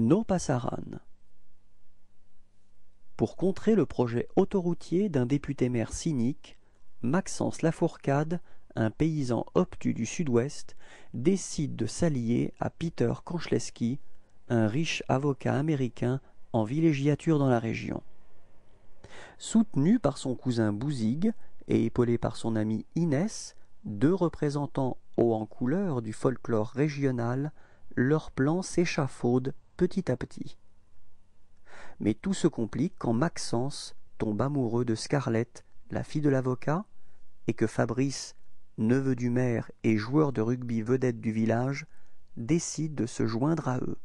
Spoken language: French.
no Pour contrer le projet autoroutier d'un député-maire cynique, Maxence Lafourcade, un paysan obtus du sud-ouest, décide de s'allier à Peter Konchleski, un riche avocat américain en villégiature dans la région. Soutenu par son cousin Bouzig et épaulé par son ami Inès, deux représentants haut en couleur du folklore régional, leur plan s'échafaude petit à petit. Mais tout se complique quand Maxence tombe amoureux de Scarlett, la fille de l'avocat, et que Fabrice, neveu du maire et joueur de rugby vedette du village, décide de se joindre à eux.